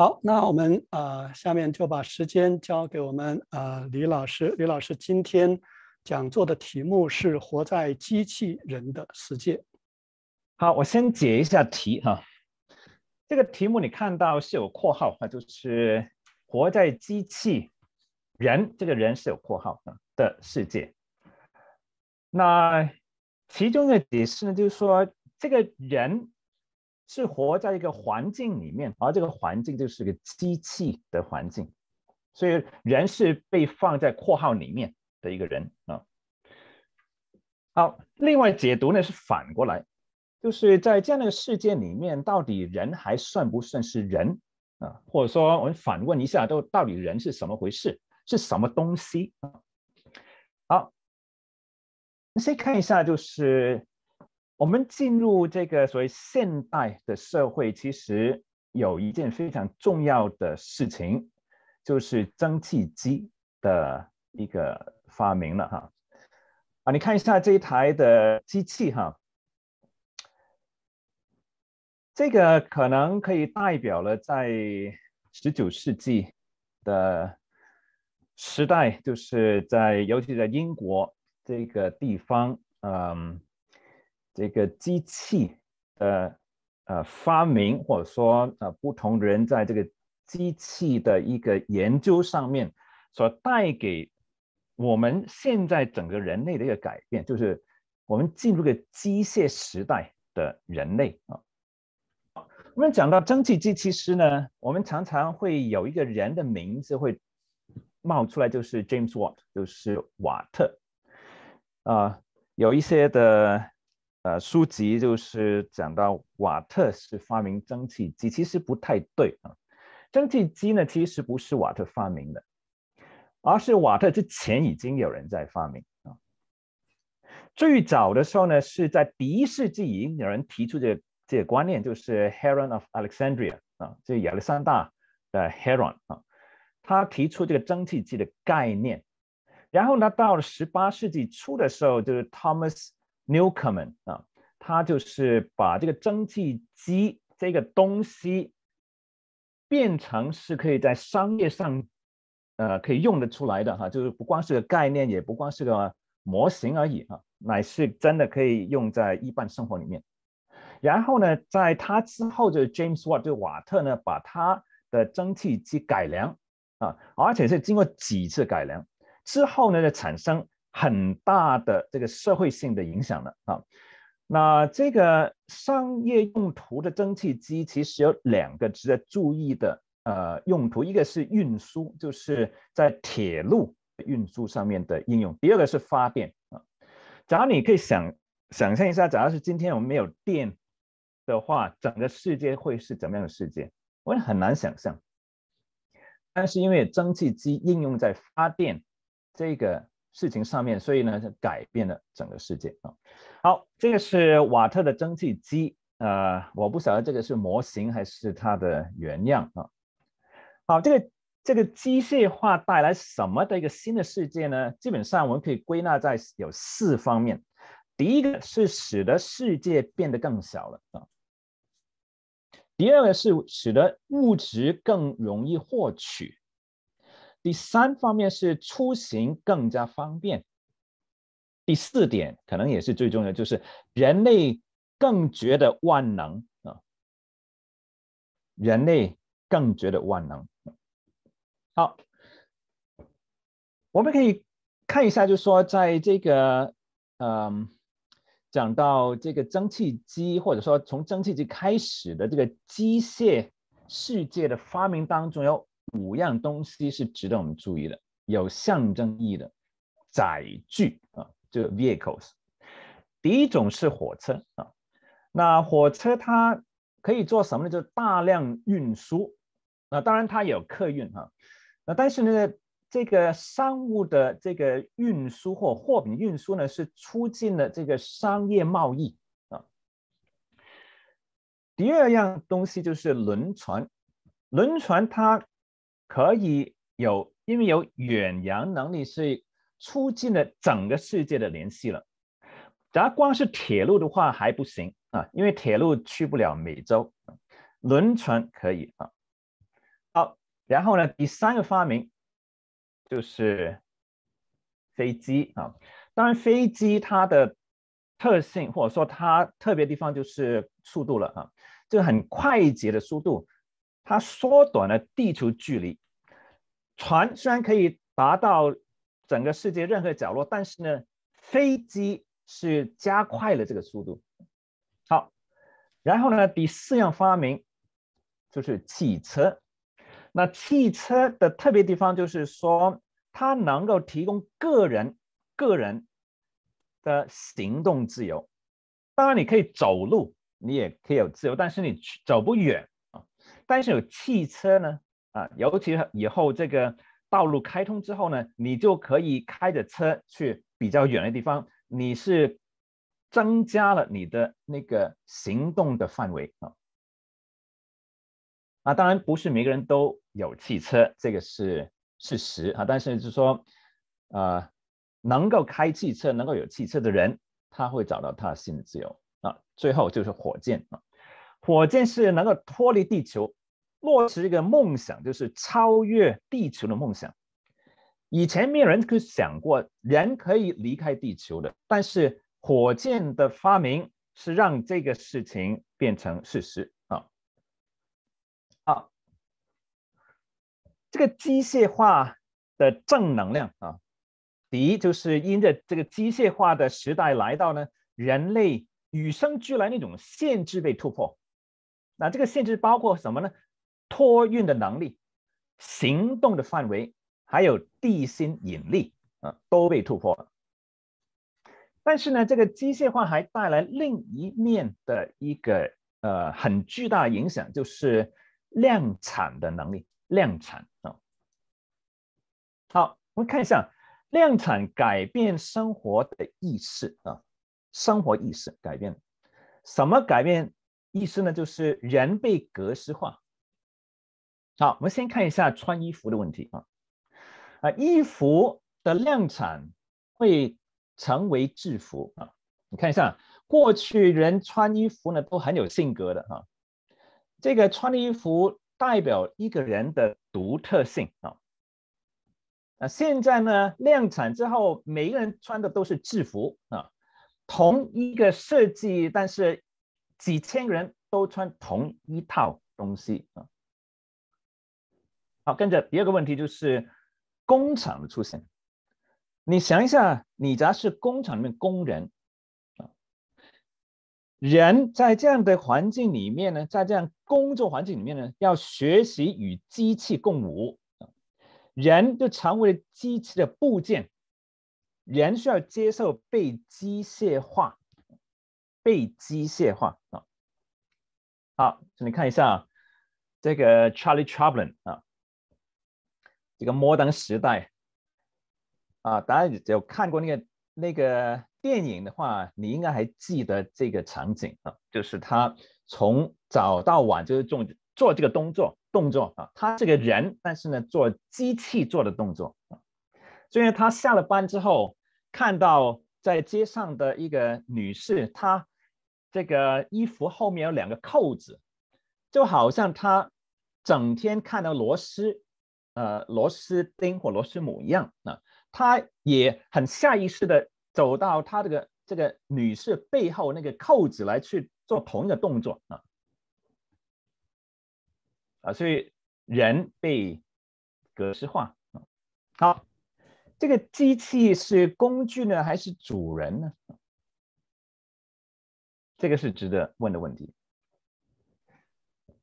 好，那我们呃下面就把时间交给我们呃李老师。李老师今天讲座的题目是《活在机器人的世界》。好，我先解一下题哈。这个题目你看到是有括号，那就是活在机器人，这个人是有括号的的世界。那其中的解释呢，就是说这个人。是活在一个环境里面，而这个环境就是个机器的环境，所以人是被放在括号里面的一个人啊。好，另外解读呢是反过来，就是在这样的世界里面，到底人还算不算是人啊？或者说，我们反问一下，都到底人是什么回事，是什么东西？好，先看一下，就是。我们进入这个所谓现代的社会，其实有一件非常重要的事情，就是蒸汽机的一个发明了哈。啊，你看一下这一台的机器哈，这个可能可以代表了在十九世纪的时代，就是在尤其在英国这个地方，嗯。这个机器的呃发明，或者说呃不同人在这个机器的一个研究上面所带给我们现在整个人类的一个改变，就是我们进入个机械时代的人类啊。我们讲到蒸汽机其实呢，我们常常会有一个人的名字会冒出来，就是 James Watt，就是瓦特啊，有一些的。呃，书籍就是讲到瓦特是发明蒸汽机，其实不太对啊。蒸汽机呢，其实不是瓦特发明的，而是瓦特之前已经有人在发明啊。最早的时候呢，是在第一世纪已经有人提出这个、这个观念，就是 Heron of Alexandria 啊，这亚历山大的 Heron 啊，他提出这个蒸汽机的概念。然后呢，到了十八世纪初的时候，就是 Thomas。Newcomen 啊，他就是把这个蒸汽机这个东西变成是可以在商业上，呃，可以用得出来的哈，就是不光是个概念，也不光是个模型而已哈，乃是真的可以用在一般生活里面。然后呢，在他之后就是 James Watt，就瓦特呢，把他的蒸汽机改良啊，而且是经过几次改良之后呢，就产生。很大的这个社会性的影响了啊！那这个商业用途的蒸汽机其实有两个值得注意的呃用途，一个是运输，就是在铁路运输上面的应用；第二个是发电啊。假如你可以想想象一下，假如是今天我们没有电的话，整个世界会是怎么样的世界？我也很难想象。但是因为蒸汽机应用在发电这个。事情上面，所以呢，改变了整个世界啊。好，这个是瓦特的蒸汽机，呃，我不晓得这个是模型还是它的原样啊。好，这个这个机械化带来什么的一个新的世界呢？基本上我们可以归纳在有四方面。第一个是使得世界变得更小了啊。第二个是使得物质更容易获取。第三方面是出行更加方便。第四点可能也是最重要，就是人类更觉得万能啊，人类更觉得万能。好，我们可以看一下，就是说在这个嗯，讲到这个蒸汽机，或者说从蒸汽机开始的这个机械世界的发明当中有。五样东西是值得我们注意的，有象征意义的载具啊，就 vehicles。第一种是火车啊，那火车它可以做什么呢？就大量运输。那当然它有客运哈，那但是呢，这个商务的这个运输或货品运输呢，是促进了这个商业贸易啊。第二样东西就是轮船，轮船它。可以有，因为有远洋能力是促进了整个世界的联系了。然后光是铁路的话还不行啊，因为铁路去不了美洲，轮船可以啊。好，然后呢，第三个发明就是飞机啊。当然，飞机它的特性或者说它特别地方就是速度了啊，就很快捷的速度，它缩短了地球距离。船虽然可以达到整个世界任何角落，但是呢，飞机是加快了这个速度。好，然后呢，第四样发明就是汽车。那汽车的特别地方就是说，它能够提供个人个人的行动自由。当然，你可以走路，你也可以有自由，但是你走不远啊。但是有汽车呢。啊，尤其以后这个道路开通之后呢，你就可以开着车去比较远的地方，你是增加了你的那个行动的范围啊。啊，当然不是每个人都有汽车，这个是事实啊。但是就是说，呃，能够开汽车、能够有汽车的人，他会找到他的心理自由啊。最后就是火箭啊，火箭是能够脱离地球。落实一个梦想，就是超越地球的梦想。以前没有人去想过人可以离开地球的，但是火箭的发明是让这个事情变成事实啊！啊，这个机械化的正能量啊，第一就是因着这个机械化的时代来到呢，人类与生俱来那种限制被突破。那这个限制包括什么呢？托运的能力、行动的范围，还有地心引力啊，都被突破了。但是呢，这个机械化还带来另一面的一个呃很巨大的影响，就是量产的能力。量产啊，好，我们看一下量产改变生活的意识啊，生活意识改变什么改变意思呢？就是人被格式化。好，我们先看一下穿衣服的问题啊，啊，衣服的量产会成为制服啊。你看一下，过去人穿衣服呢都很有性格的啊，这个穿衣服代表一个人的独特性啊。那现在呢量产之后，每个人穿的都是制服啊，同一个设计，但是几千个人都穿同一套东西啊。好，跟着第二个问题就是工厂的出现，你想一下，你家是工厂里面工人啊？人在这样的环境里面呢，在这样工作环境里面呢，要学习与机器共舞啊，人就成为了机器的部件，人需要接受被机械化，被机械化啊。好，你看一下这个 Charlie Chaplin 啊。这个摩登时代啊，大家有看过那个那个电影的话，你应该还记得这个场景啊，就是他从早到晚就是做做这个动作动作啊，他这个人，但是呢，做机器做的动作。所以他下了班之后，看到在街上的一个女士，她这个衣服后面有两个扣子，就好像他整天看到螺丝。呃，螺丝钉或螺丝母一样，啊，他也很下意识的走到他这个这个女士背后那个扣子来去做同一个动作啊啊，所以人被格式化啊。好，这个机器是工具呢，还是主人呢？这个是值得问的问题。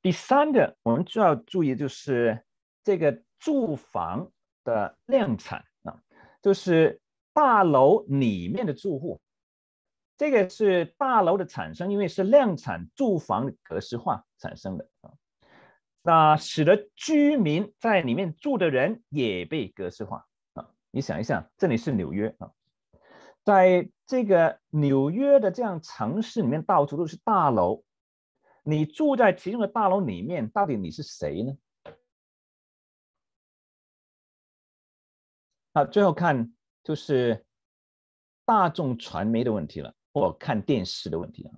第三个，我们就要注意就是这个。住房的量产啊，就是大楼里面的住户，这个是大楼的产生，因为是量产住房格式化产生的啊，那使得居民在里面住的人也被格式化啊。你想一想，这里是纽约啊，在这个纽约的这样城市里面，到处都是大楼，你住在其中的大楼里面，到底你是谁呢？啊，最后看就是大众传媒的问题了，或看电视的问题啊。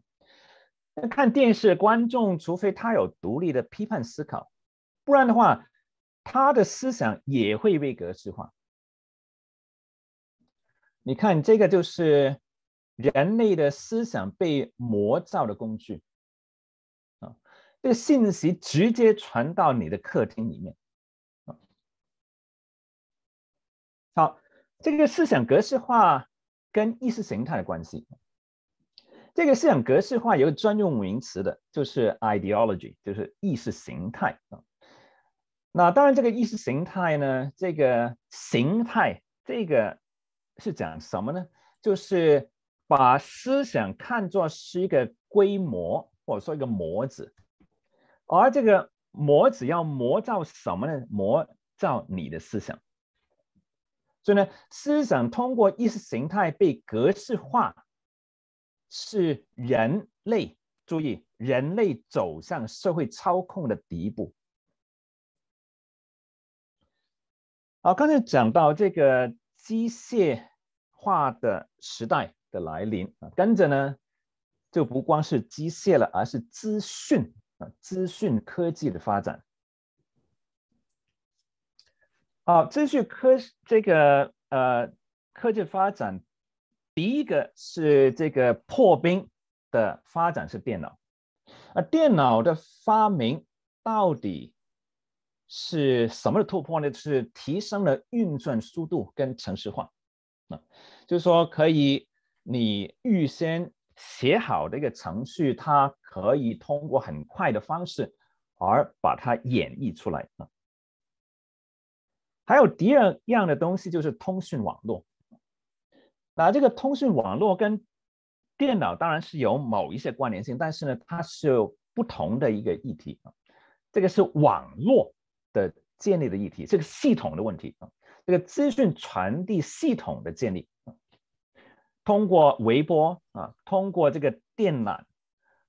那看电视观众，除非他有独立的批判思考，不然的话，他的思想也会被格式化。你看这个就是人类的思想被魔造的工具啊，这信息直接传到你的客厅里面。好，这个思想格式化跟意识形态的关系。这个思想格式化有个专用名词的，就是 ideology，就是意识形态啊。那当然，这个意识形态呢，这个形态，这个是讲什么呢？就是把思想看作是一个规模，或者说一个模子。而这个模子要模造什么呢？模造你的思想。所以呢，思想通过意识形态被格式化，是人类注意人类走向社会操控的第一步。好，刚才讲到这个机械化的时代的来临啊，跟着呢就不光是机械了，而是资讯啊，资讯科技的发展。好，继续科这个呃科技发展，第一个是这个破冰的发展是电脑，啊，电脑的发明到底是什么的突破呢？是提升了运算速度跟程式化，啊，就是说可以你预先写好的一个程序，它可以通过很快的方式而把它演绎出来啊。还有第二样的东西就是通讯网络。那这个通讯网络跟电脑当然是有某一些关联性，但是呢，它是有不同的一个议题啊。这个是网络的建立的议题，这个系统的问题啊，这个资讯传递系统的建立，通过微波啊，通过这个电缆，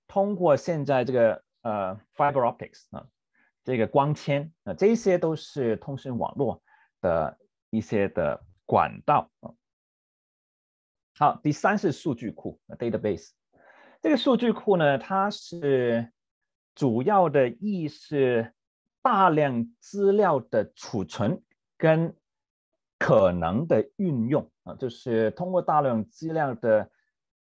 通过现在这个呃 fiber optics 啊，这个光纤啊，这些都是通讯网络。的一些的管道好，第三是数据库 （database）。这个数据库呢，它是主要的意是大量资料的储存跟可能的运用啊，就是通过大量资料的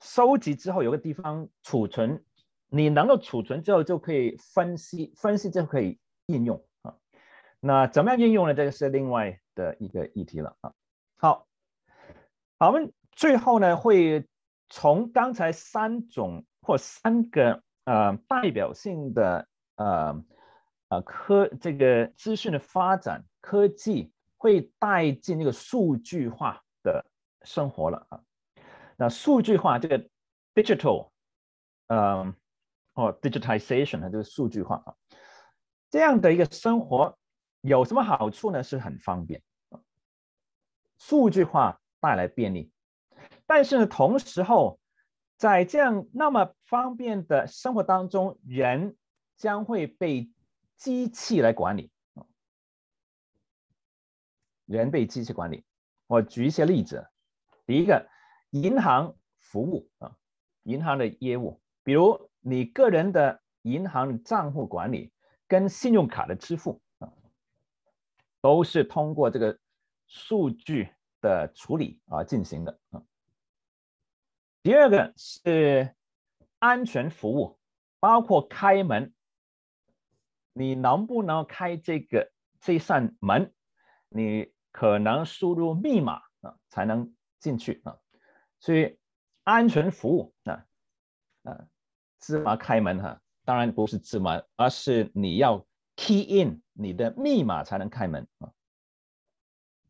收集之后，有个地方储存，你能够储存之后就可以分析，分析就可以应用啊。那怎么样应用呢？这个是另外。的一个议题了啊，好好，我们最后呢会从刚才三种或三个呃代表性的呃呃科这个资讯的发展，科技会带进那个数据化的生活了啊。那数据化这个 digital，嗯，哦，digitalization 啊，就是数据化啊，这样的一个生活有什么好处呢？是很方便。数据化带来便利，但是呢，同时候，在这样那么方便的生活当中，人将会被机器来管理，人被机器管理。我举一些例子，第一个，银行服务啊，银行的业务，比如你个人的银行账户管理跟信用卡的支付啊，都是通过这个。数据的处理啊，进行的。啊。第二个是安全服务，包括开门，你能不能开这个这扇门？你可能输入密码啊，才能进去啊。所以安全服务啊，啊，芝麻开门哈，当然不是芝麻，而是你要 key in 你的密码才能开门啊。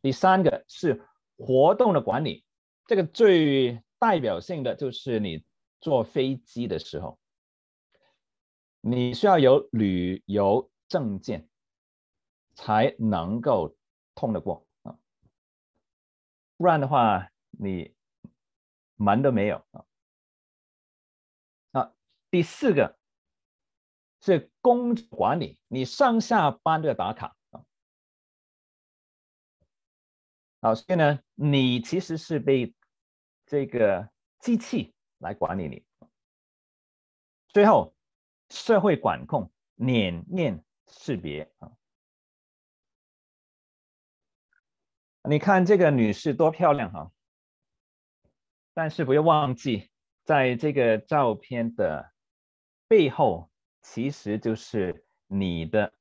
第三个是活动的管理，这个最代表性的就是你坐飞机的时候，你需要有旅游证件才能够通得过啊，不然的话你门都没有啊。啊，第四个是工管理，你上下班都要打卡。老师呢？你其实是被这个机器来管理你。最后，社会管控、脸面识别啊。你看这个女士多漂亮哈！但是不要忘记，在这个照片的背后，其实就是你的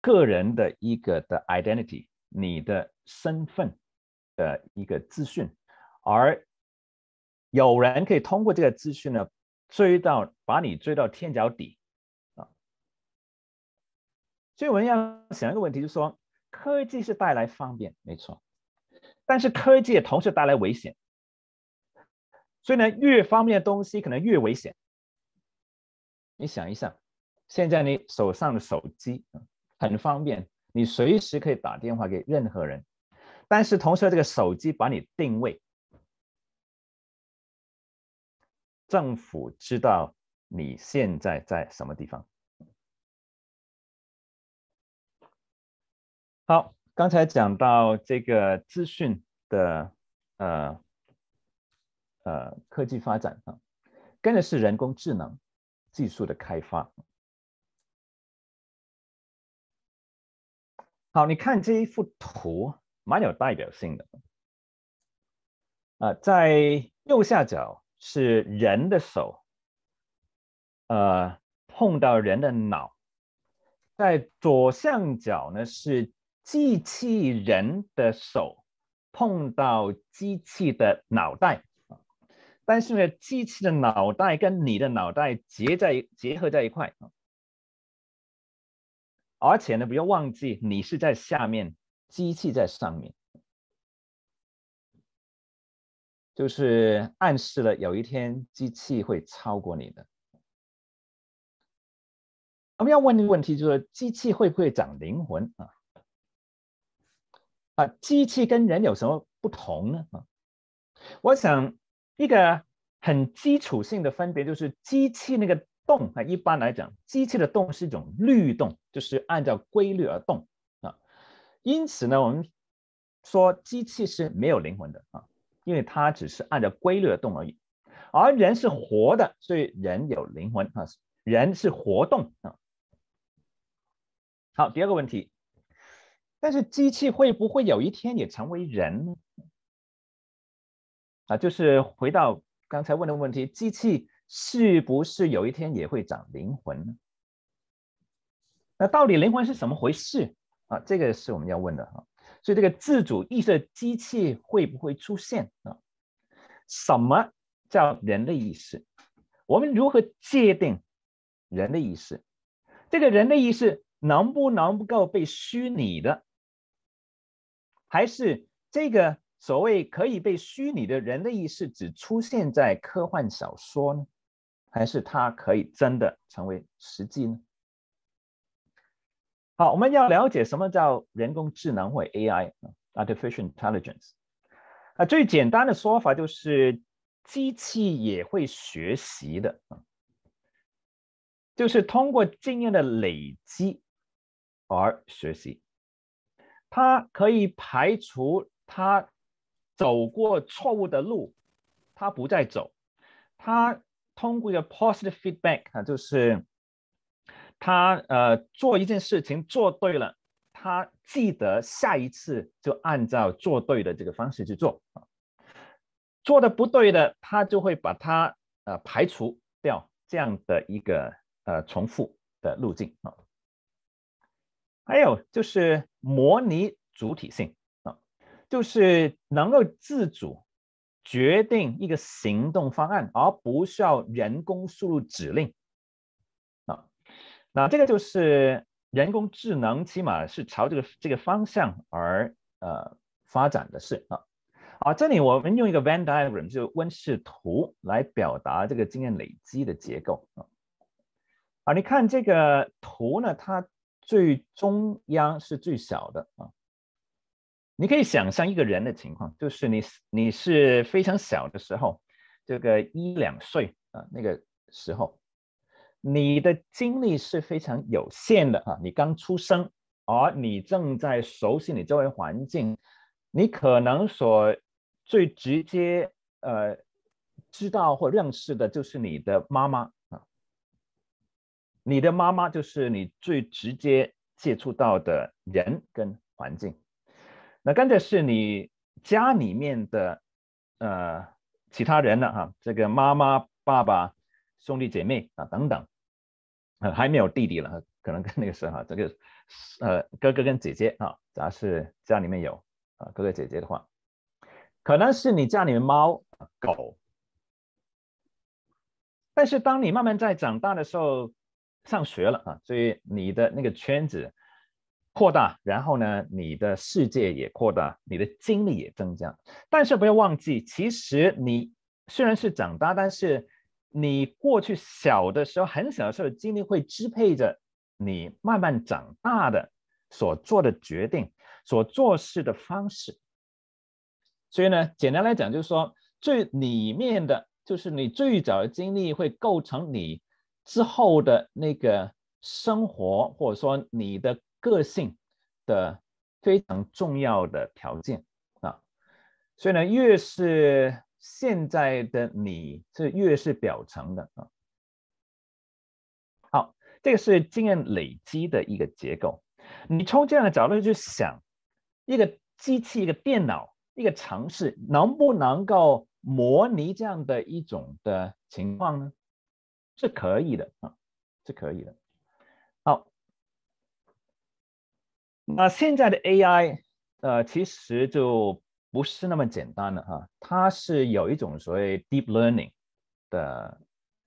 个人的一个的 identity，你的。身份的一个资讯，而有人可以通过这个资讯呢，追到把你追到天脚底啊！所以我们要想一个问题，就是说，科技是带来方便，没错，但是科技也同时带来危险。所以呢，越方便的东西可能越危险。你想一想，现在你手上的手机很方便，你随时可以打电话给任何人。但是同时，这个手机把你定位，政府知道你现在在什么地方。好，刚才讲到这个资讯的呃呃科技发展啊，跟的是人工智能技术的开发。好，你看这一幅图。蛮有代表性的，啊，在右下角是人的手，呃，碰到人的脑，在左上角呢是机器人的手碰到机器的脑袋，但是呢，机器的脑袋跟你的脑袋结在结合在一块，而且呢，不要忘记你是在下面。机器在上面，就是暗示了有一天机器会超过你的。我们要问的问题，就是机器会不会长灵魂啊？啊，机器跟人有什么不同呢？啊，我想一个很基础性的分别就是，机器那个动，啊，一般来讲，机器的动是一种律动，就是按照规律而动。因此呢，我们说机器是没有灵魂的啊，因为它只是按照规律的动而已，而人是活的，所以人有灵魂啊，人是活动啊。好，第二个问题，但是机器会不会有一天也成为人？啊，就是回到刚才问的问题，机器是不是有一天也会长灵魂呢？那到底灵魂是怎么回事？啊，这个是我们要问的啊。所以，这个自主意识机器会不会出现啊？什么叫人类意识？我们如何界定人的意识？这个人的意识能不能够被虚拟的？还是这个所谓可以被虚拟的人类意识只出现在科幻小说呢？还是它可以真的成为实际呢？好，我们要了解什么叫人工智能或 AI，artificial intelligence 啊，最简单的说法就是机器也会学习的啊，就是通过经验的累积而学习，它可以排除它走过错误的路，它不再走，它通过一个 positive feedback 啊，就是。他呃做一件事情做对了，他记得下一次就按照做对的这个方式去做。做的不对的，他就会把它呃排除掉这样的一个呃重复的路径啊。还有就是模拟主体性啊，就是能够自主决定一个行动方案，而不需要人工输入指令。那这个就是人工智能，起码是朝这个这个方向而呃发展的事啊啊！这里我们用一个 Venn diagram 就温室图来表达这个经验累积的结构啊啊！你看这个图呢，它最中央是最小的啊，你可以想象一个人的情况，就是你你是非常小的时候，这个一两岁啊那个时候。你的精力是非常有限的啊！你刚出生，而你正在熟悉你周围环境，你可能所最直接呃知道或认识的就是你的妈妈啊。你的妈妈就是你最直接接触到的人跟环境。那刚才是你家里面的呃其他人了哈，这个妈妈、爸爸。兄弟姐妹啊，等等，呃，还没有弟弟了，可能跟那个时候哈，这个呃，哥哥跟姐姐啊，假要是家里面有啊，哥哥姐姐的话，可能是你家里面猫狗。但是当你慢慢在长大的时候，上学了啊，所以你的那个圈子扩大，然后呢，你的世界也扩大，你的经历也增加。但是不要忘记，其实你虽然是长大，但是。你过去小的时候，很小的时候经历会支配着你慢慢长大的所做的决定，所做事的方式。所以呢，简单来讲就是说，最里面的就是你最早的经历会构成你之后的那个生活，或者说你的个性的非常重要的条件啊。所以呢，越是现在的你是越是表层的啊，好，这个是经验累积的一个结构。你从这样的角度去想，一个机器、一个电脑、一个城市，能不能够模拟这样的一种的情况呢？是可以的啊，是可以的。好，那现在的 AI，呃，其实就。不是那么简单的哈，它是有一种所谓 deep learning 的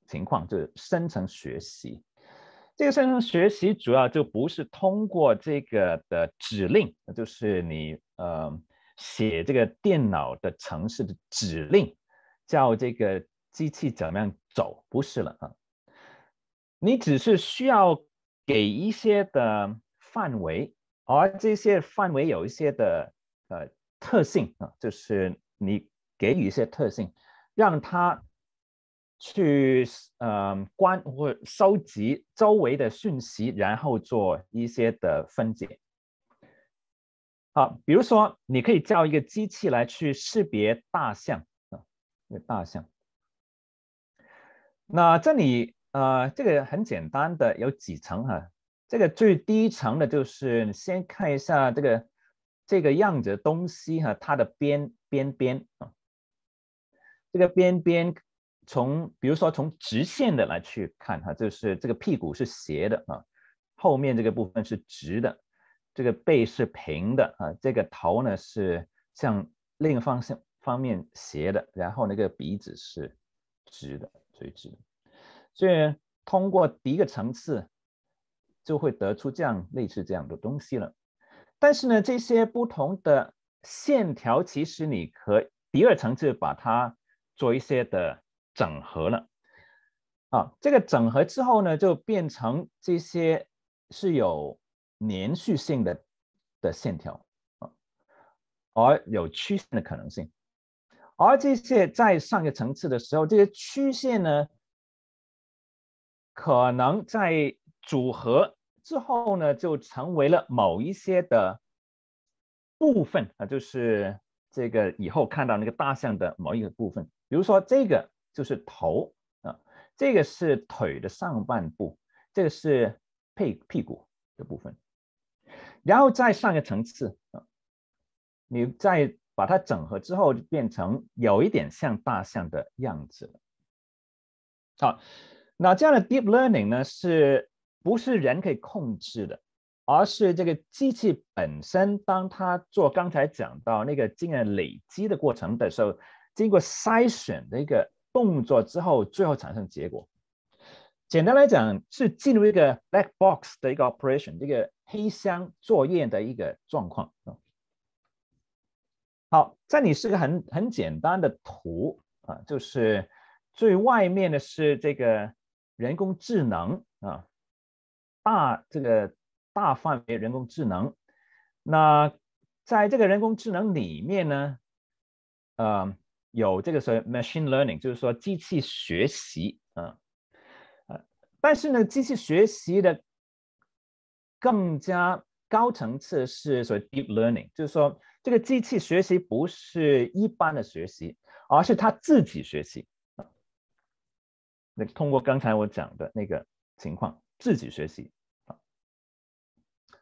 情况，就是深层学习。这个深层学习主要就不是通过这个的指令，就是你呃写这个电脑的城市的指令，叫这个机器怎么样走，不是了啊。你只是需要给一些的范围，而这些范围有一些的呃。特性啊，就是你给予一些特性，让它去呃观或收集周围的讯息，然后做一些的分解。好，比如说你可以叫一个机器来去识别大象啊，一个大象。那这里呃，这个很简单的，有几层哈，这个最低层的就是先看一下这个。这个样子的东西哈，它的边边边啊，这个边边从比如说从直线的来去看哈，就是这个屁股是斜的啊，后面这个部分是直的，这个背是平的啊，这个头呢是向另一方向方面斜的，然后那个鼻子是直的最直的，所以通过第一个层次就会得出这样类似这样的东西了。但是呢，这些不同的线条，其实你可第二层次把它做一些的整合了，啊，这个整合之后呢，就变成这些是有连续性的的线条，啊，而有曲线的可能性，而这些在上一个层次的时候，这些曲线呢，可能在组合。之后呢，就成为了某一些的部分啊，就是这个以后看到那个大象的某一个部分，比如说这个就是头啊，这个是腿的上半部这个是屁屁股的部分，然后再上一个层次啊，你再把它整合之后，就变成有一点像大象的样子了。好，那这样的 deep learning 呢是。不是人可以控制的，而是这个机器本身，当它做刚才讲到那个经验累积的过程的时候，经过筛选的一个动作之后，最后产生结果。简单来讲，是进入一个 black box 的一个 operation，这个黑箱作业的一个状况啊。好，在这里是个很很简单的图啊，就是最外面的是这个人工智能啊。大这个大范围人工智能，那在这个人工智能里面呢，呃，有这个所谓 machine learning，就是说机器学习，嗯，呃，但是呢，机器学习的更加高层次是所谓 deep learning，就是说这个机器学习不是一般的学习，而是它自己学习。那通过刚才我讲的那个情况。自己学习，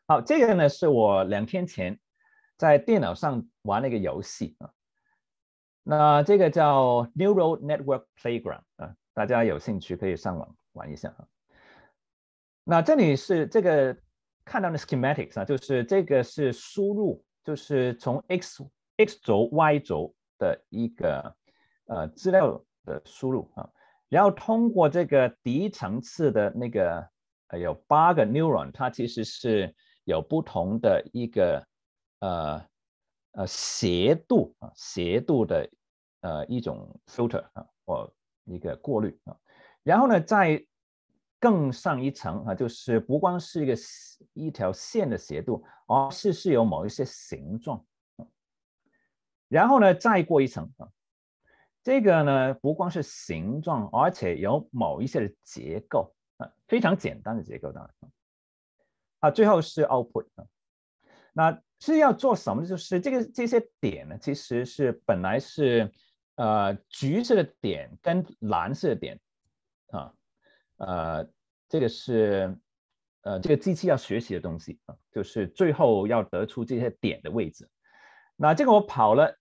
好，这个呢是我两天前在电脑上玩了一个游戏啊，那这个叫 Neural Network Playground 啊，大家有兴趣可以上网玩一下啊。那这里是这个看到的 schematics 啊，就是这个是输入，就是从 x x 轴 y 轴的一个呃资料的输入啊，然后通过这个第一层次的那个有八个 neuron，它其实是有不同的一个呃呃斜度啊，斜度的呃一种 filter 啊，或一个过滤啊。然后呢，再更上一层啊，就是不光是一个一条线的斜度，而是是有某一些形状。然后呢，再过一层啊，这个呢不光是形状，而且有某一些的结构。非常简单的结构当中啊，最后是 output 啊，那是要做什么？就是这个这些点呢，其实是本来是呃橘色的点跟蓝色的点啊，呃，这个是呃这个机器要学习的东西啊，就是最后要得出这些点的位置。那这个我跑了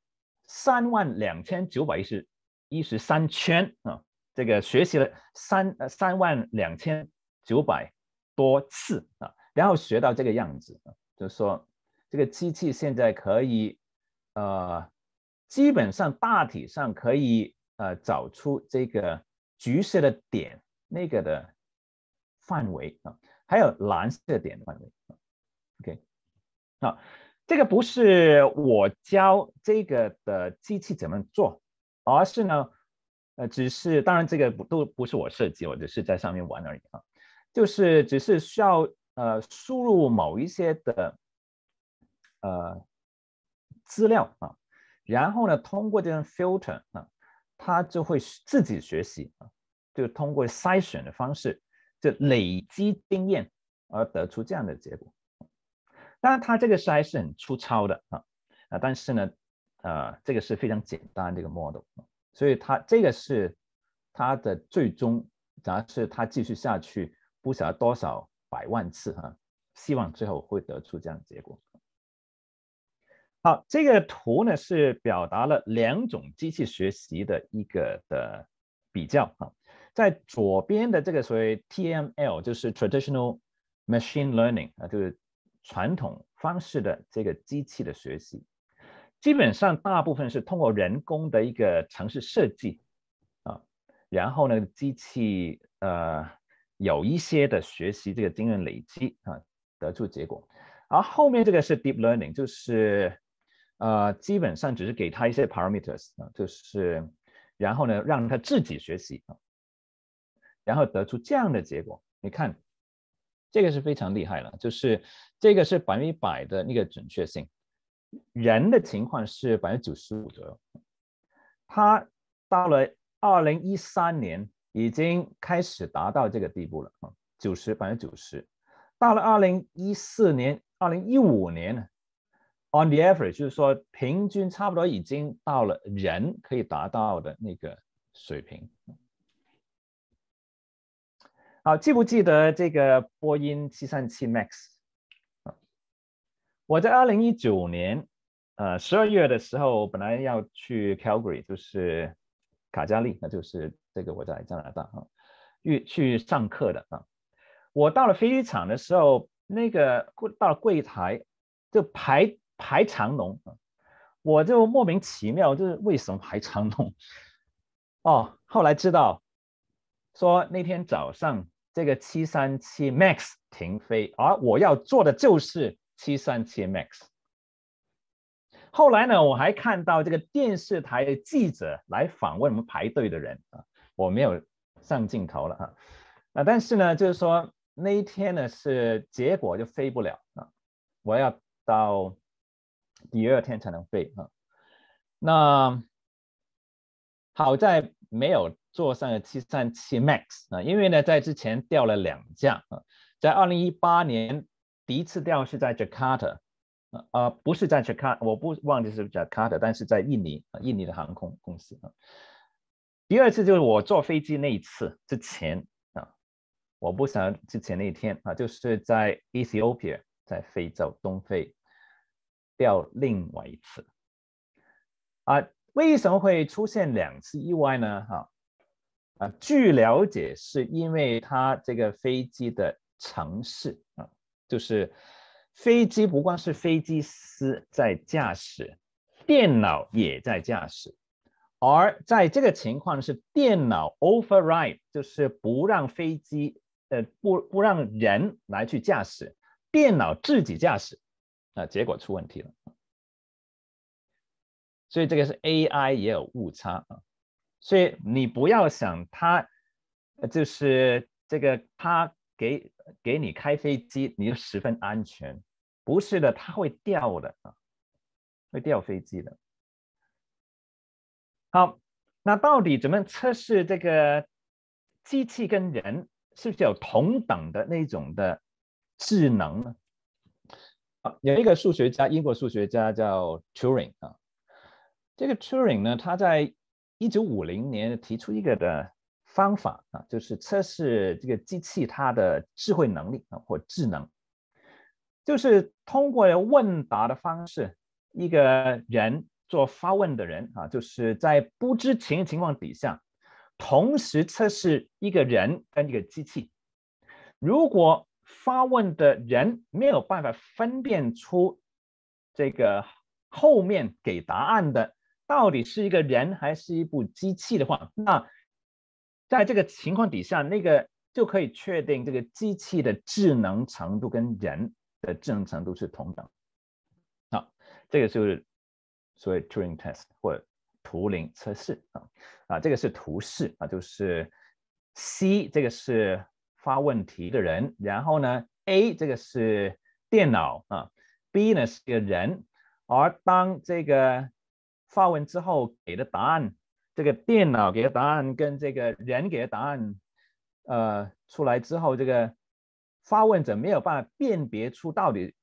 三万两千九百一十一十三圈啊，这个学习了三呃三万两千。九百多次啊，然后学到这个样子，就是说这个机器现在可以，呃，基本上大体上可以呃找出这个橘色的点那个的范围啊，还有蓝色点的范围啊。OK，好，这个不是我教这个的机器怎么做，而是呢，呃，只是当然这个不都不是我设计，我只是在上面玩而已啊。就是只是需要呃输入某一些的呃资料啊，然后呢通过这种 filter 啊，它就会自己学习啊，就通过筛选的方式，就累积经验而得出这样的结果。当然它这个筛是很粗糙的啊啊，但是呢啊这个是非常简单这个 model，所以它这个是它的最终，假设它他继续下去。不晓得多少百万次哈，希望最后会得出这样的结果。好，这个图呢是表达了两种机器学习的一个的比较哈，在左边的这个所谓 TML，就是 Traditional Machine Learning 啊，就是传统方式的这个机器的学习，基本上大部分是通过人工的一个尝试设计啊，然后呢，机器呃。有一些的学习这个经验累积啊，得出结果，而后面这个是 deep learning，就是呃，基本上只是给他一些 parameters 啊，就是然后呢，让他自己学习啊，然后得出这样的结果。你看，这个是非常厉害了，就是这个是百分之百的那个准确性，人的情况是百分之九十五左右。他到了二零一三年。已经开始达到这个地步了啊，九十百分之九十，到了二零一四年、二零一五年呢，on the average 就是说平均差不多已经到了人可以达到的那个水平。好，记不记得这个波音七三七 Max？我在二零一九年呃十二月的时候，本来要去 Calgary，就是卡加利，那就是。这个我在加拿大啊，去去上课的啊。我到了飞机场的时候，那个到了柜台就排排长龙啊，我就莫名其妙，就是为什么排长龙？哦，后来知道，说那天早上这个七三七 MAX 停飞，而我要坐的就是七三七 MAX。后来呢，我还看到这个电视台的记者来访问我们排队的人啊。我没有上镜头了啊，那但是呢，就是说那一天呢是结果就飞不了啊，我要到第二天才能飞啊。那好在没有坐上七三七 max 啊，因为呢在之前掉了两架啊，在二零一八年第一次掉是在 Jakarta。啊不是在 Jakarta，我不忘记是 Jakarta，但是在印尼印尼的航空公司啊。第二次就是我坐飞机那一次之前啊，我不想之前那一天啊，就是在 Ethiopia，在非洲东非掉另外一次啊，为什么会出现两次意外呢？哈啊，据了解是因为他这个飞机的城市啊，就是飞机不光是飞机师在驾驶，电脑也在驾驶。而在这个情况是，电脑 override 就是不让飞机，呃，不不让人来去驾驶，电脑自己驾驶，啊，结果出问题了。所以这个是 AI 也有误差啊，所以你不要想它，就是这个它给给你开飞机，你就十分安全，不是的，它会掉的啊，会掉飞机的。好，那到底怎么测试这个机器跟人是不是有同等的那种的智能呢？啊，有一个数学家，英国数学家叫 Turing 啊。这个 Turing 呢，他在一九五零年提出一个的方法啊，就是测试这个机器它的智慧能力啊或智能，就是通过问答的方式，一个人。做发问的人啊，就是在不知情的情况底下，同时测试一个人跟一个机器。如果发问的人没有办法分辨出这个后面给答案的到底是一个人还是一部机器的话，那在这个情况底下，那个就可以确定这个机器的智能程度跟人的智能程度是同等。好，这个就是。所谓 test 或图灵测试啊啊，这个是图示啊，就是 C 这个是发问题的人，然后呢 A 这个是电脑啊，B 呢是个人，而当这个发问之后给的答案，这个电脑给的答案跟这个人给的答案呃出来之后，这个发问者没有办法辨别出到底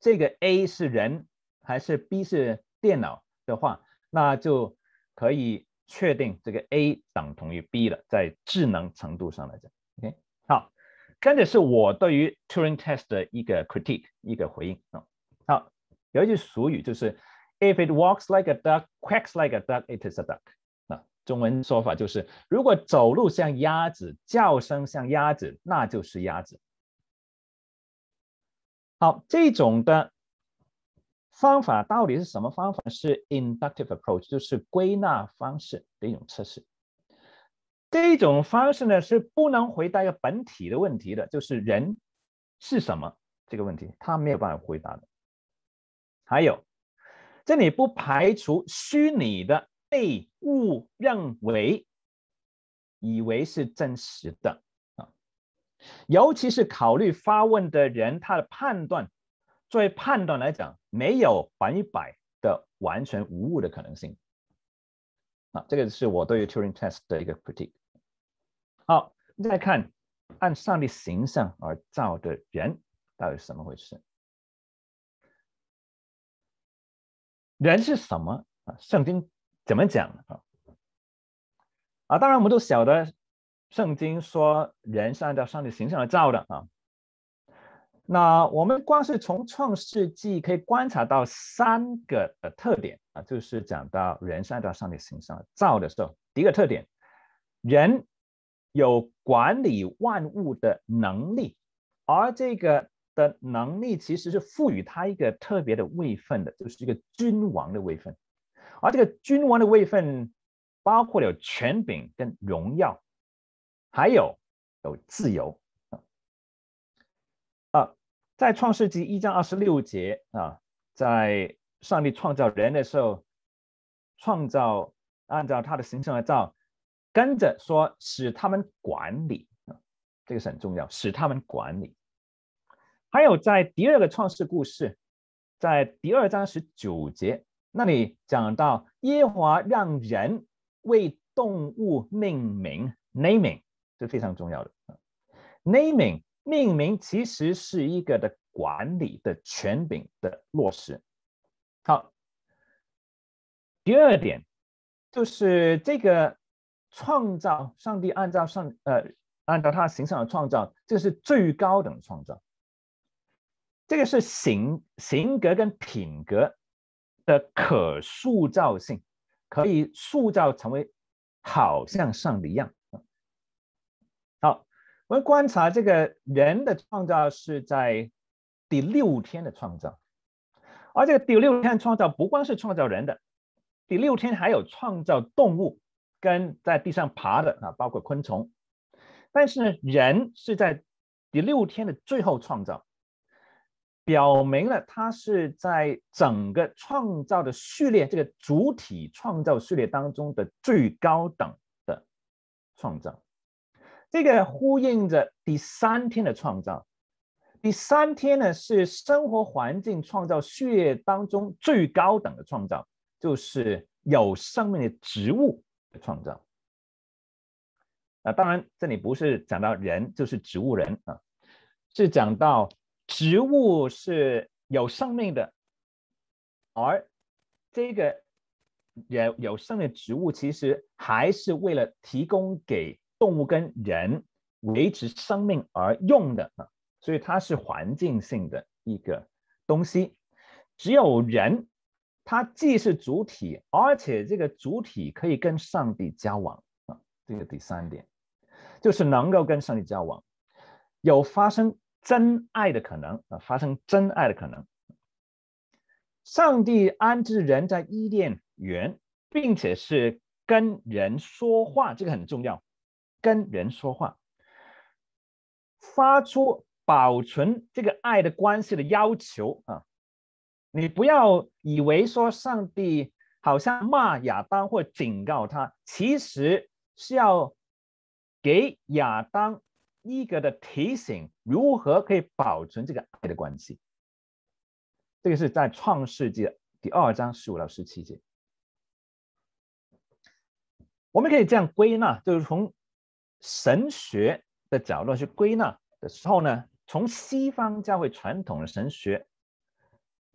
这个 A 是人还是 B 是。电脑的话，那就可以确定这个 A 等同于 B 了，在智能程度上来讲。OK，好，跟着是我对于 Turing Test 的一个 c r i t i q u e 一个回应啊。好，有一句俗语就是 “If it walks like a duck, quacks like a duck, it is a duck。”啊，中文说法就是如果走路像鸭子，叫声像鸭子，那就是鸭子。好，这种的。方法到底是什么方法？是 inductive approach，就是归纳方式的一种测试。这种方式呢，是不能回答一个本体的问题的，就是人是什么这个问题，他没有办法回答的。还有，这里不排除虚拟的被误认为以为是真实的啊，尤其是考虑发问的人他的判断。作为判断来讲，没有百分之百的完全无误的可能性啊，这个是我对于 Turing test 的一个 critique。好，再看按上帝形象而造的人到底是什么回事？人是什么啊？圣经怎么讲啊？啊，当然我们都晓得，圣经说人是按照上帝形象而造的啊。那我们光是从创世纪可以观察到三个特点啊，就是讲到人是按照上帝形象造的时候，第一个特点，人有管理万物的能力，而这个的能力其实是赋予他一个特别的位分的，就是一个君王的位分，而这个君王的位分包括有权柄跟荣耀，还有有自由。在创世记一章二十六节啊，在上帝创造人的时候，创造按照他的形象来造，跟着说使他们管理啊，这个是很重要，使他们管理。还有在第二个创世故事，在第二章十九节那里讲到耶和华让人为动物命名，naming 是非常重要的，naming。命名其实是一个的管理的权柄的落实。好，第二点就是这个创造，上帝按照上呃按照他形象的创造，这是最高等创造。这个是形形格跟品格的可塑造性，可以塑造成为好像上帝一样。我们观察这个人的创造是在第六天的创造，而这个第六天创造不光是创造人的，第六天还有创造动物跟在地上爬的啊，包括昆虫。但是人是在第六天的最后创造，表明了他是在整个创造的序列这个主体创造序列当中的最高等的创造。这个呼应着第三天的创造。第三天呢，是生活环境创造序列当中最高等的创造，就是有生命的植物的创造。啊，当然这里不是讲到人，就是植物人啊，是讲到植物是有生命的，而这个有有生命的植物其实还是为了提供给。动物跟人维持生命而用的啊，所以它是环境性的一个东西。只有人，它既是主体，而且这个主体可以跟上帝交往啊。这个第三点就是能够跟上帝交往，有发生真爱的可能啊，发生真爱的可能。上帝安置人在伊甸园，并且是跟人说话，这个很重要。跟人说话，发出保存这个爱的关系的要求啊！你不要以为说上帝好像骂亚当或警告他，其实是要给亚当一个的提醒，如何可以保存这个爱的关系。这个是在创世纪第二章十五到十七节。我们可以这样归纳，就是从。神学的角落去归纳的时候呢，从西方教会传统的神学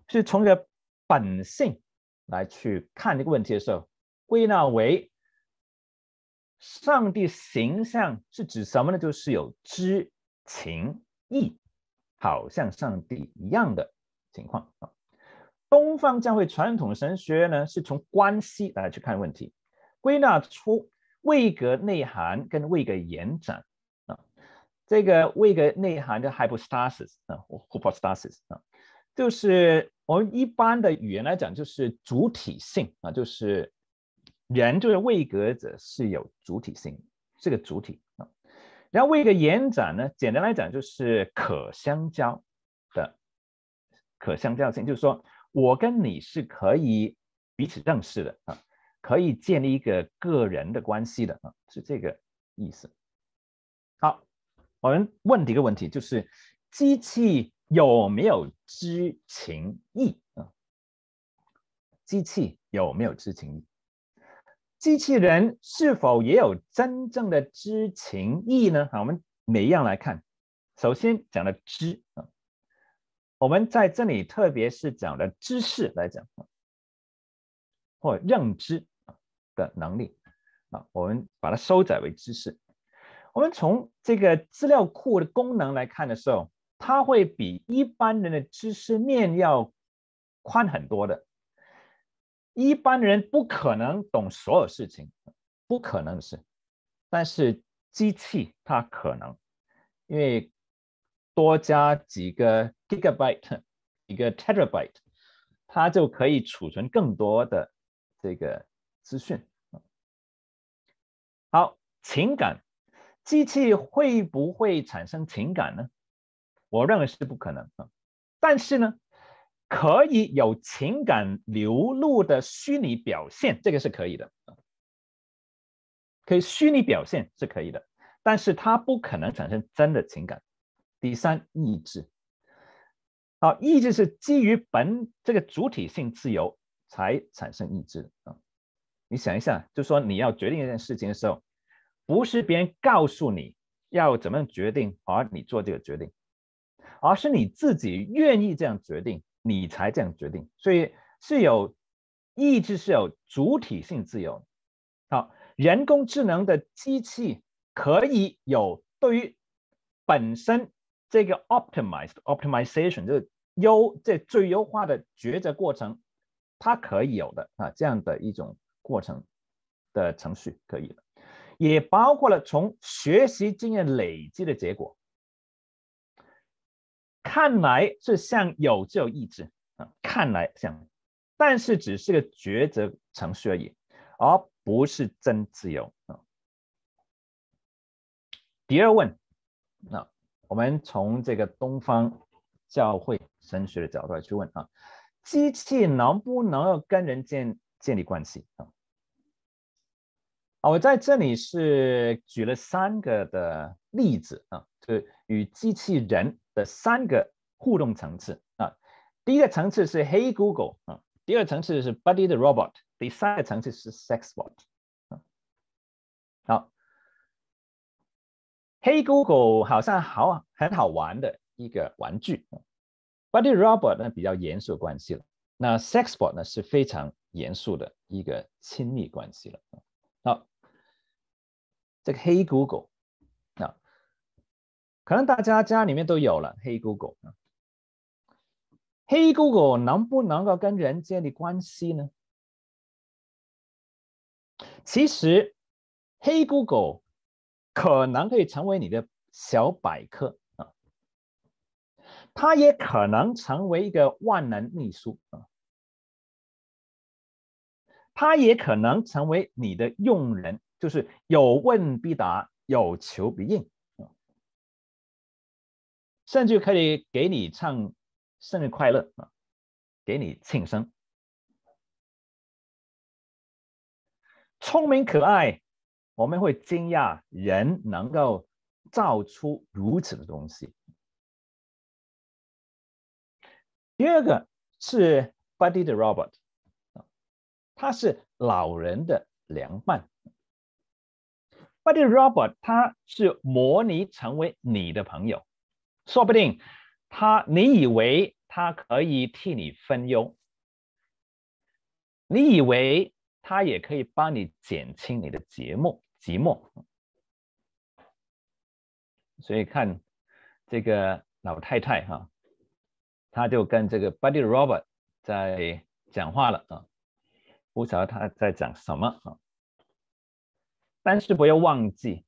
是从个本性来去看这个问题的时候，归纳为上帝形象是指什么呢？就是有知情意，好像上帝一样的情况啊。东方教会传统神学呢，是从关系来去看问题，归纳出。位格内涵跟位格延展啊，这个位格内涵的 hypostasis 啊，hypostasis 啊，就是我们一般的语言来讲，就是主体性啊，就是人就是位格者是有主体性，是个主体啊。然后位格延展呢，简单来讲就是可相交的，可相交性，就是说我跟你是可以彼此认识的啊。可以建立一个个人的关系的啊，是这个意思。好，我们问几个问题，就是机器有没有知情意啊？机器有没有知情意？机器人是否也有真正的知情意呢？好，我们每一样来看。首先讲的知啊，我们在这里特别是讲的知识来讲啊，或认知。的能力啊，我们把它收窄为知识。我们从这个资料库的功能来看的时候，它会比一般人的知识面要宽很多的。一般人不可能懂所有事情，不可能是，但是机器它可能，因为多加几个 gigabyte，一个 terabyte，它就可以储存更多的这个资讯。好，情感，机器会不会产生情感呢？我认为是不可能啊。但是呢，可以有情感流露的虚拟表现，这个是可以的，可以虚拟表现是可以的，但是它不可能产生真的情感。第三，意志，好，意志是基于本这个主体性自由才产生意志啊。你想一下，就说你要决定一件事情的时候，不是别人告诉你要怎么样决定，而你做这个决定，而是你自己愿意这样决定，你才这样决定。所以是有意志，是有主体性自由。好，人工智能的机器可以有对于本身这个 optimized optimization，就是优这最优化的抉择过程，它可以有的啊，这样的一种。过程的程序可以了，也包括了从学习经验累积的结果。看来是像有就有意志啊，看来像，但是只是个抉择程序而已，而不是真自由啊。第二问，那我们从这个东方教会神学的角度来去问啊，机器能不能跟人建？建立关系啊！啊，我在这里是举了三个的例子啊，就是与机器人的三个互动层次啊。第一个层次是 Hey Google 啊，第二层次是 Buddy the Robot，第三个层次是 Sexbot。好，Hey Google 好像好很好玩的一个玩具，Buddy Robot 呢比较严肃关系了，那 Sexbot 呢是非常。严肃的一个亲密关系了。好，这个黑 Google 啊，可能大家家里面都有了。黑 Google 啊，黑 Google 能不能够跟人建立关系呢？其实，黑 Google 可能可以成为你的小百科啊，它也可能成为一个万能秘书啊。他也可能成为你的用人，就是有问必答，有求必应，甚至可以给你唱生日快乐啊，给你庆生。聪明可爱，我们会惊讶人能够造出如此的东西。第二个是 b u d d y the robot。他是老人的良伴，Buddy Robert，他是模拟成为你的朋友，说不定他你以为他可以替你分忧，你以为他也可以帮你减轻你的寂寞，寂寞。所以看这个老太太哈，她就跟这个 Buddy Robert 在讲话了啊。不晓得他在讲什么啊，但是不要忘记，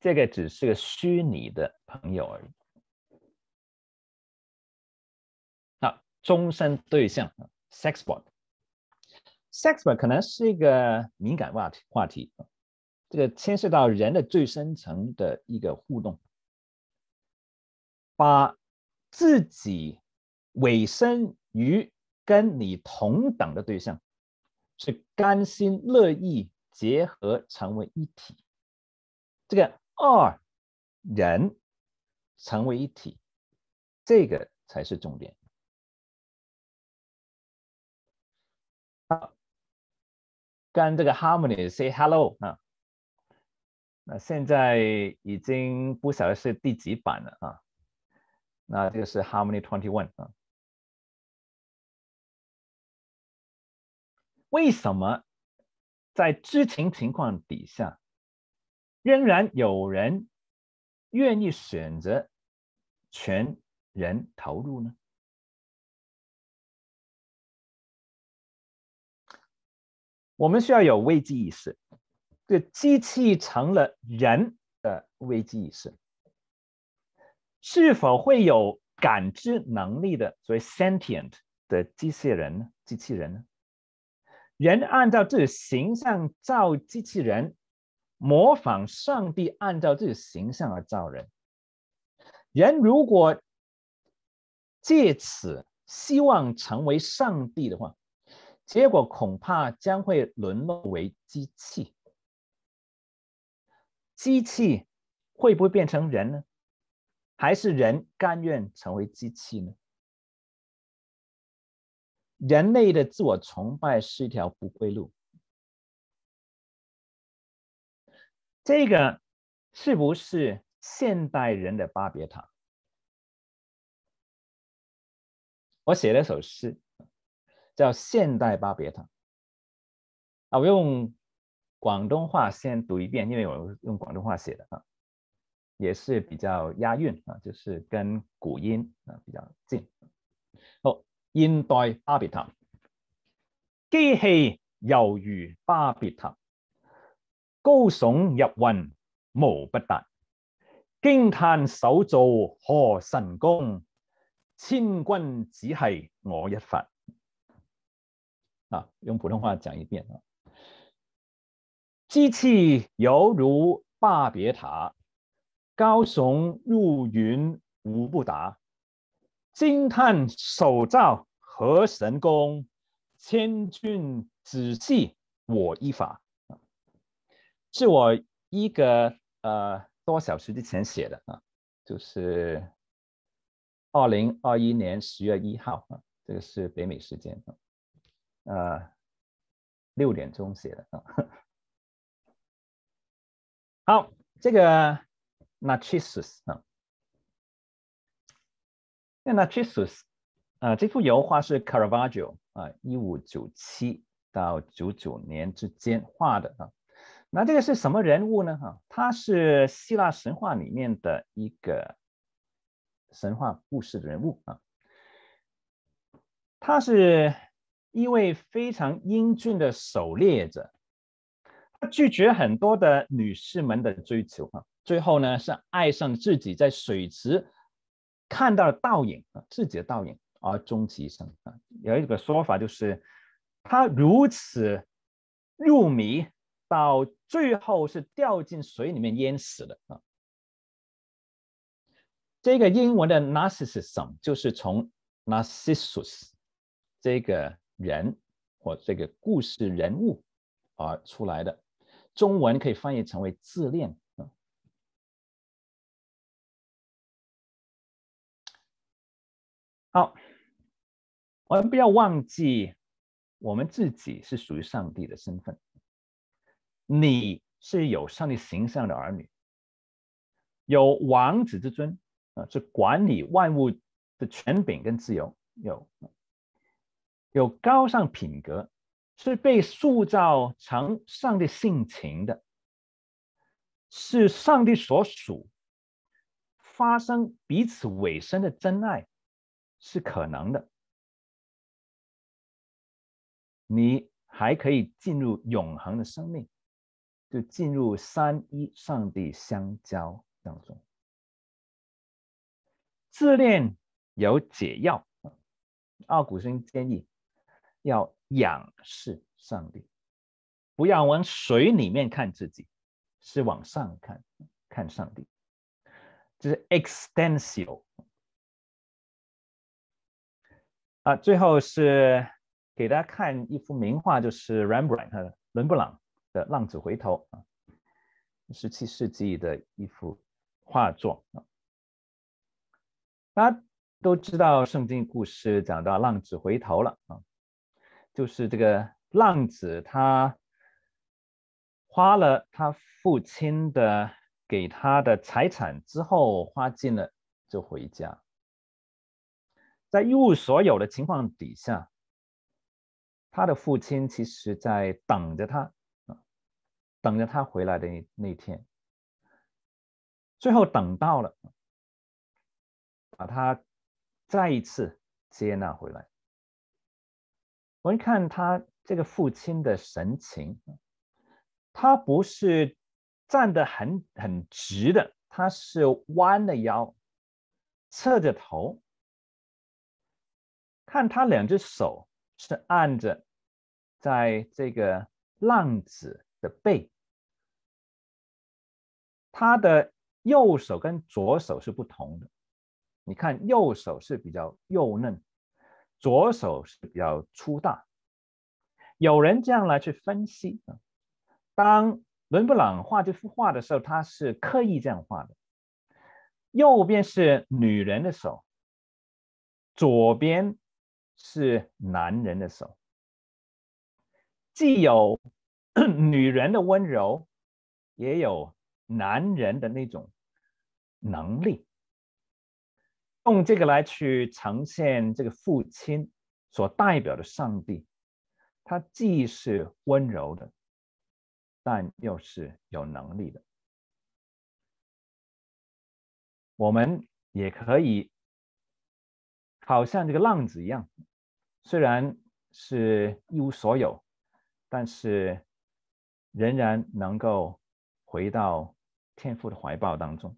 这个只是个虚拟的朋友而已。那终身对象，sexbot，sexbot 可能是一个敏感话题，话题，这个牵涉到人的最深层的一个互动，把自己委身于跟你同等的对象。是甘心乐意结合成为一体，这个二人成为一体，这个才是重点。啊，跟这个 harmony say hello 啊，那现在已经不晓得是第几版了啊，那这个是 harmony twenty one 啊。为什么在知情情况底下，仍然有人愿意选择全人投入呢？我们需要有危机意识。这机器成了人的危机意识，是否会有感知能力的所谓 sentient 的机械人呢？机器人呢？人按照自己形象造机器人，模仿上帝按照自己形象而造人。人如果借此希望成为上帝的话，结果恐怕将会沦落为机器。机器会不会变成人呢？还是人甘愿成为机器呢？人类的自我崇拜是一条不归路。这个是不是现代人的巴别塔？我写了首诗，叫《现代巴别塔》啊，我用广东话先读一遍，因为我用广东话写的啊，也是比较押韵啊，就是跟古音啊比较近哦。现代巴比塔，机器犹如巴比塔，高耸入云，无不达，惊叹手造何神功，千钧只系我一发。啊，用普通话讲一遍啊！机器犹如巴别塔，高耸入云，无不达。惊叹手造和神功，千钧只系我一法，是我一个呃多小时之前写的啊，就是二零二一年十月一号啊，这个是北美时间啊，呃六点钟写的啊。好，这个 Narcissus 啊。那 Trissus 啊，这幅油画是 Caravaggio 啊，一五九七到九九年之间画的啊。那这个是什么人物呢？哈，他是希腊神话里面的一个神话故事的人物啊。他是一位非常英俊的狩猎者，他拒绝很多的女士们的追求啊，最后呢是爱上自己在水池。看到了倒影啊，自己的倒影而终其一生啊。有一个说法就是，他如此入迷到最后是掉进水里面淹死的啊。这个英文的 narcissism 就是从 narcissus 这个人或这个故事人物而出来的，中文可以翻译成为自恋。好，我们不要忘记，我们自己是属于上帝的身份。你是有上帝形象的儿女，有王子之尊啊，是管理万物的权柄跟自由，有有高尚品格，是被塑造成上帝性情的，是上帝所属，发生彼此委身的真爱。是可能的，你还可以进入永恒的生命，就进入三一上帝相交当中。自恋有解药，奥古斯丁建议要仰视上帝，不要往水里面看自己，是往上看，看上帝，这是 e x t e n s i v e 啊，最后是给大家看一幅名画，就是 Rembrandt 伦勃朗的《浪子回头》啊，十七世纪的一幅画作啊。大家都知道圣经故事讲到浪子回头了啊，就是这个浪子他花了他父亲的给他的财产之后花尽了，就回家。在一无所有的情况底下，他的父亲其实在等着他，等着他回来的那那天。最后等到了，把他再一次接纳回来。我们看他这个父亲的神情，他不是站得很很直的，他是弯的腰，侧着头。看他两只手是按着，在这个浪子的背。他的右手跟左手是不同的，你看右手是比较幼嫩，左手是比较粗大。有人这样来去分析啊，当伦勃朗画这幅画的时候，他是刻意这样画的。右边是女人的手，左边。是男人的手，既有 女人的温柔，也有男人的那种能力。用这个来去呈现这个父亲所代表的上帝，他既是温柔的，但又是有能力的。我们也可以，好像这个浪子一样。虽然是一无所有，但是仍然能够回到天父的怀抱当中。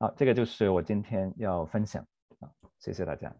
好，这个就是我今天要分享。谢谢大家。